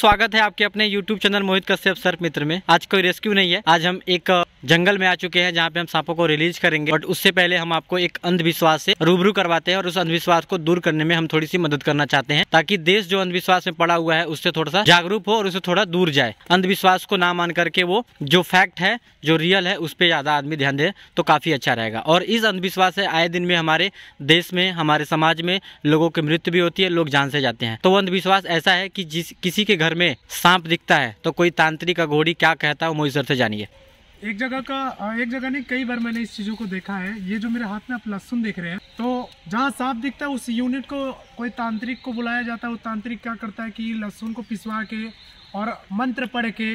स्वागत है आपके अपने YouTube channel Mohit Kashyap sir मित्र में आज कोई रेस्क्यू नहीं है आज हम एक जंगल में आ चुके हैं जहाँ पे हम सांपों को रिलीज करेंगे बट उससे पहले हम आपको एक अंधविश्वास से रूबरू करवाते हैं और उस अंधविश्वास को दूर करने में हम थोड़ी सी मदद करना चाहते हैं ताकि देश जो अंधविश्वास में पड़ा हुआ है उससे थोड़ा सा जागरूक हो और उसे थोड़ा दूर जाए अंधविश्वास को ना मान करके वो जो फैक्ट है जो रियल है उस पर ज्यादा आदमी ध्यान दे तो काफी अच्छा रहेगा और इस अंधविश्वास से आए दिन में हमारे देश में हमारे समाज में लोगों की मृत्यु भी होती है लोग जान से जाते हैं तो वो अंधविश्वास ऐसा है कि जिस किसी के घर में सांप दिखता है तो कोई तांत्रिक अघोड़ी क्या कहता है वो मोइसर से जानिए एक जगह का एक जगह नहीं कई बार मैंने इस चीज़ों को देखा है ये जो मेरे हाथ में आप लहसुन देख रहे हैं तो जहाँ सांप दिखता है उस यूनिट को कोई तांत्रिक को बुलाया जाता है वो तांत्रिक क्या करता है कि लहसुन को पिसवा के और मंत्र पढ़ के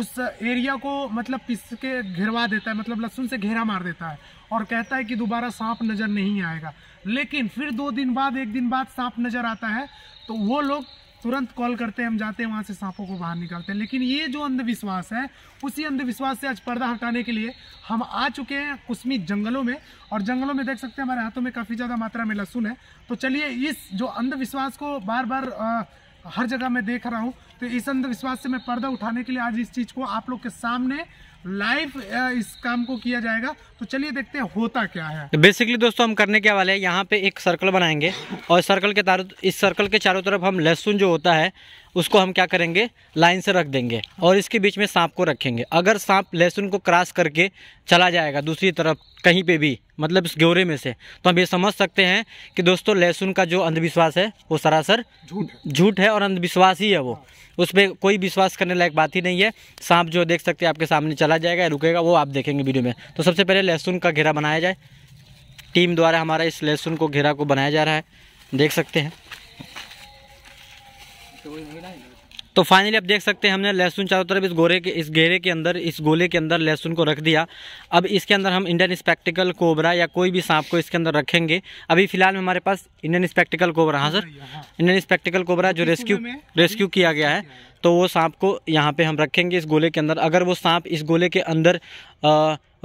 उस एरिया को मतलब पिस के घिरवा देता है मतलब लहसुन से घेरा मार देता है और कहता है कि दोबारा सांप नज़र नहीं आएगा लेकिन फिर दो दिन बाद एक दिन बाद सांप नज़र आता है तो वो लोग तुरंत कॉल करते हैं हम जाते हैं वहाँ से सांपों को बाहर निकालते हैं लेकिन ये जो अंधविश्वास है उसी अंधविश्वास से आज पर्दा हटाने के लिए हम आ चुके हैं कुसमी जंगलों में और जंगलों में देख सकते हैं हमारे हाथों में काफ़ी ज़्यादा मात्रा में लहसुन है तो चलिए इस जो अंधविश्वास को बार बार आ, हर जगह मैं देख रहा हूँ तो इस अंधविश्वास से मैं पर्दा उठाने के लिए आज इस चीज़ को आप लोग के सामने लाइव इस काम को किया जाएगा तो चलिए देखते हैं होता क्या है तो बेसिकली दोस्तों हम करने क्या वाले हैं यहाँ पे एक सर्कल बनाएंगे और सर्कल के तारों इस सर्कल के चारों तरफ हम लहसुन जो होता है उसको हम क्या करेंगे लाइन से रख देंगे और इसके बीच में सांप को रखेंगे अगर सांप लहसुन को क्रॉस करके चला जाएगा दूसरी तरफ कहीं पे भी मतलब इस ग्योरे में से तो हम ये समझ सकते हैं कि दोस्तों लहसुन का जो अंधविश्वास है वो सरासर झूठ है और अंधविश्वास ही है वो उस पर कोई विश्वास करने लायक बात ही नहीं है सांप जो देख सकते हैं आपके सामने चला जाएगा रुकेगा वो आप देखेंगे वीडियो में तो सबसे पहले लहसुन का घेरा बनाया जाए टीम द्वारा हमारा इस लहसुन को घेरा को बनाया जा रहा है देख सकते हैं तो फाइनली आप देख सकते हैं हमने लहसुन चारों तरफ इस गोरे के इस घेरे के अंदर इस गोले के अंदर लहसुन को रख दिया अब इसके अंदर हम इंडियन स्पेक्टिकल कोबरा या कोई भी सांप को इसके अंदर रखेंगे अभी फिलहाल में हमारे पास इंडियन स्पेक्टिकल कोबरा हाँ सर इंडियन स्पेक्टिकल कोबरा जो रेस्क्यू रेस्क्यू किया गया है तो वो सांप को यहाँ पर हम रखेंगे इस गोले के अंदर अगर वो सांप इस गोले के अंदर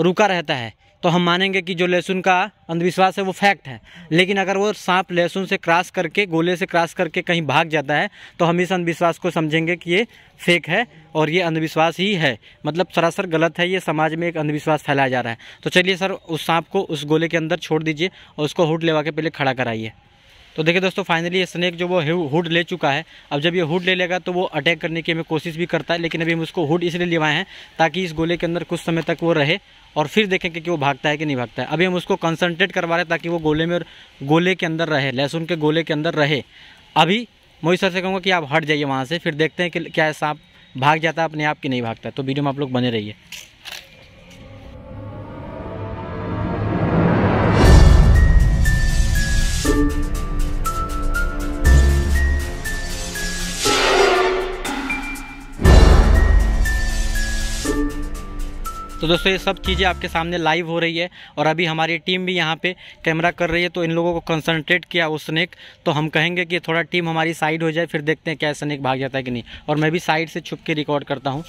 रुका रहता है तो हम मानेंगे कि जो लहसुन का अंधविश्वास है वो फैक्ट है लेकिन अगर वो सांप लहसुन से क्रॉस करके गोले से क्रॉस करके कहीं भाग जाता है तो हम इस अंधविश्वास को समझेंगे कि ये फेक है और ये अंधविश्वास ही है मतलब सरासर गलत है ये समाज में एक अंधविश्वास फैलाया जा रहा है तो चलिए सर उस सांप को उस गोले के अंदर छोड़ दीजिए और उसको हुट लेवा के पहले खड़ा कराइए तो देखिए दोस्तों फाइनली ये स्नैक जो वो हुड ले चुका है अब जब ये हुड ले लेगा तो वो अटैक करने की हमें कोशिश भी करता है लेकिन अभी हम उसको हुड इसलिए लिवाए हैं ताकि इस गोले के अंदर कुछ समय तक वो रहे और फिर देखें कि वो भागता है कि नहीं भागता है अभी हम उसको कंसनट्रेट करवा रहे हैं ताकि वो गोले में गोले के अंदर रहे लहसुन के गोले के अंदर रहे अभी मोहित सर से कहूँगा कि आप हट जाइए वहाँ से फिर देखते हैं कि क्या सांप भाग जाता है अपने आप कि नहीं भागता तो वीडियो में आप लोग बने रहिए तो दोस्तों ये सब चीज़ें आपके सामने लाइव हो रही है और अभी हमारी टीम भी यहाँ पे कैमरा कर रही है तो इन लोगों को कंसंट्रेट किया स्नेक तो हम कहेंगे कि थोड़ा टीम हमारी साइड हो जाए फिर देखते हैं क्या स्नेक भाग जाता है कि नहीं और मैं भी साइड से छुप के रिकॉर्ड करता हूँ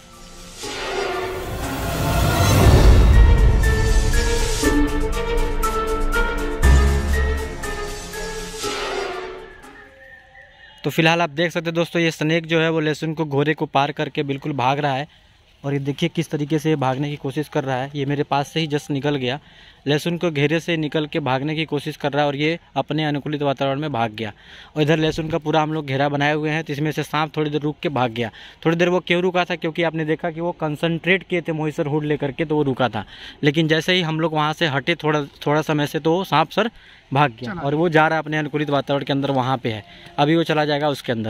तो फिलहाल आप देख सकते हैं दोस्तों ये स्नेक जो है वो लहसुन को घोड़े को पार करके बिल्कुल भाग रहा है और ये देखिए किस तरीके से भागने की कोशिश कर रहा है ये मेरे पास से ही जस्ट निकल गया लहसुन को घेरे से निकल के भागने की कोशिश कर रहा है और ये अपने अनुकूलित वातावरण में भाग गया और इधर लहसुन का पूरा हम लोग घेरा बनाए हुए हैं तो इसमें से सांप थोड़ी देर रुक के भाग गया थोड़ी देर वो क्यों रुका था क्योंकि आपने देखा कि वो कंसनट्रेट किए थे मोहिसर हुड लेकर के तो वो रुका था लेकिन जैसे ही हम लोग वहाँ से हटे थोड़ा थोड़ा समय से तो सांप सर भाग गया और वो जा रहा है अपने अनुकूलित वातावरण के अंदर वहाँ पर है अभी वो चला जाएगा उसके अंदर